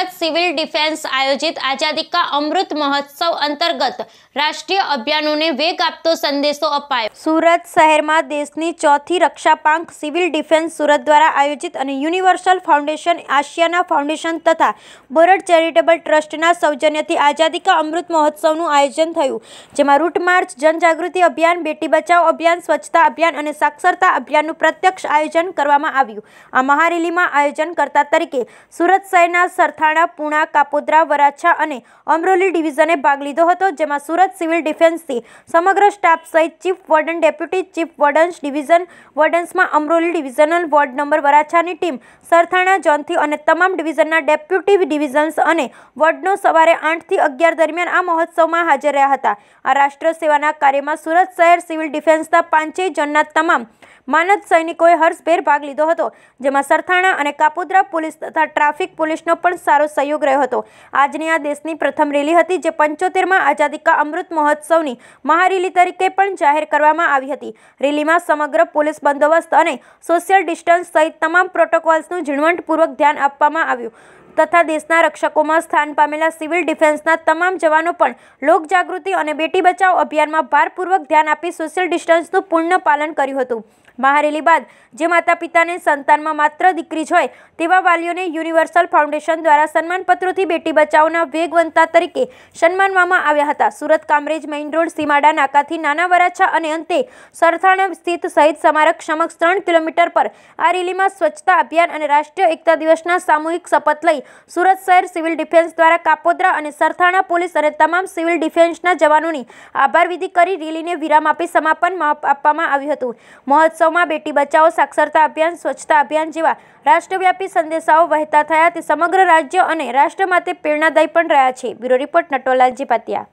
Surat civil defence આયોજિત આઝાદી કા અમૃત મહોત્સવ અંતર્ગત રાષ્ટ્રીય અભિયાનોને વેગ આપતો સંદેશો અપાયો સુરત શહેરમાં દેશની ચોથી રક્ષાપાંખ સિવિલ ડિફેન્સ સુરત દ્વારા આયોજિત અને યુનિવર્સલ ફાઉન્ડેશન આશિયાના ફાઉન્ડેશન તથા બોરડ ચેરિટેબલ ટ્રસ્ટના સૌજન્યથી આઝાદી કા અમૃત મહોત્સવનું આયોજન થયું જેમાં રૂટ માર્ચ જનજાગૃતિ અભિયાન બેટી બચાવ અભિયાન સ્વચ્છતા અભિયાન અને સાક્ષરતા અભિયાનનું પ્રત્યક્ષ આયોજન કરવામાં આવ્યું આ મહારેલીમાં આયોજન કરતા તરીકે સુરત શહેરના સરથા મહેસાણા પુણા કાપોદ્રા વરાછા અને અમરોલી ડિવિઝને ભાગ લીધો હતો જેમાં સુરત સિવિલ ડિફેન્સથી સમગ્ર સ્ટાફ સહિત chief warden deputy chief wardens division વોર્ડન્સમાં અમરોલી ડિવિઝનલ વોર્ડ નંબર વરાછાની ટીમ સરથાણા જોનથી અને તમામ ડિવિઝનના ડેપ્યુટી ડિવિઝન્સ અને વોર્ડનો સવારે આઠથી અગિયાર દરમિયાન આ મહોત્સવમાં હાજર રહ્યા હતા આ રાષ્ટ્ર સેવાના કાર્યમાં સુરત શહેર સિવિલ ડિફેન્સના પાંચેય જણના તમામ માનદ સૈનિકોએ હર્ષભેર ભાગ લીધો હતો જેમાં સરથાણા અને કાપુદ્રા પોલીસ તથા ટ્રાફિક પોલીસનો પણ સારો સહયોગ રહ્યો હતો આજની આ દેશની પ્રથમ રેલી હતી જે પંચોતેરમાં આઝાદી કા અમૃત મહોત્સવની મહારેલી તરીકે પણ જાહેર કરવામાં આવી હતી રેલીમાં સમગ્ર પોલીસ બંદોબસ્ત અને સોશિયલ ડિસ્ટન્સ સહિત તમામ પ્રોટોકોલ્સનું ઝીણવટપૂર્વક ધ્યાન આપવામાં આવ્યું તથા દેશના રક્ષકોમાં સ્થાન પામેલા સિવિલ ડિફેન્સના તમામ જવાનો પણ લોકજાગૃતિ અને બેટી બચાવ અભિયાનમાં ભારપૂર્વક ધ્યાન આપી સોશિયલ ડિસ્ટન્સનું પૂર્ણ પાલન કર્યું હતું મહારેલી બાદ જે માતા પિતાને સંતાનમાં માત્ર દીકરી જ હોય તેવા વાલીઓને યુનિવર્સલ ફાઉન્ડેશન દ્વારા સન્માનપત્રોથી બેટી બચાવના વેગવંતા તરીકે સન્માનવામાં આવ્યા હતા સુરત કામરેજ મેઇન રોડ સીમાડા નાકાથી નાના વરાછા અને અંતે સરથાણા સ્થિત સહિત સ્મારક સમક્ષ ત્રણ કિલોમીટર પર આ રેલીમાં સ્વચ્છતા અભિયાન અને રાષ્ટ્રીય એકતા દિવસના સામૂહિક શપથ લઈ સુરત શહેર સિવિલ ડિફેન્સ દ્વારા કાપોદ્રા અને સરથાણા પોલીસ અને તમામ સિવિલ ડિફેન્સના જવાનોની આભાર વિધિ કરી રેલીને વિરામ આપી સમાપન આપવામાં આવ્યું હતું મહોત્સવમાં બેટી બચાવો સાક્ષરતા અભિયાન સ્વચ્છતા અભિયાન જેવા રાષ્ટ્રવ્યાપી સંદેશાઓ વહેતા થયા તે સમગ્ર રાજ્ય અને રાષ્ટ્ર માટે પ્રેરણાદાયી પણ રહ્યા છે બ્યુરો રિપોર્ટ નટોલાલજી પાતિયા